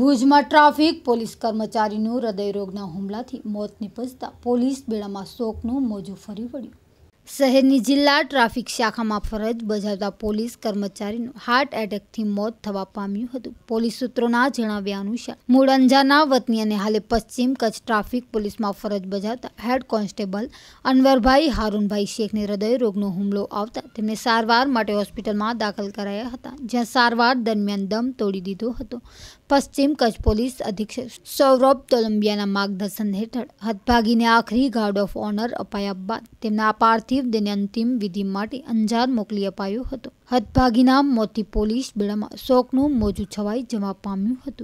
ભુજમાં traffic police કર્મચારીનું હૃદયરોગના હુમલાથી મોત નિપજતા પોલીસ બેડામાં શોકનું મોજું ફરી વળ્યું સહની જિલ્લા ટ્રાફિક શાખામાં ફરજ બજાવતા પોલીસ કર્મચારીનું હાર્ટ એટેકથી મોત થવા પામ્યું હતું પોલીસ સૂત્રોના જણાવ્યા અનુસાર મોડંજાના વતની અને હાલે પશ્ચિમ કચ્છ ટ્રાફિક પોલીસમાં ફરજ બજાવતા હેડ કોન્સ્ટેબલ અનવરભાઈ હરુનભાઈ શેખને હૃદય રોગનો હુમલો આવતા તેમને સારવાર માટે હોસ્પિટલમાં દાખલ કરાયા હતા જ્યાં સારવાર દરમિયાન દમ તોડી દીધો હતો પશ્ચિમ કચ્છ પોલીસ અધિક્ષક સૌરવ તલંબિયાના માર્ગદર્શન હેઠળ હદભાગીને આખરી ગાર્ડ ઓફ ઓનર અપાયા બાદ તેમના આપાર પાર્થિવ દેહને અંતિમ વિધિ માટે અંજાર મોકલી અપાયો હતો હદભાગીના મોતી પોલીસ બેડામાં શોકનું મોજું છવાઈ જવા પામ્યું હતું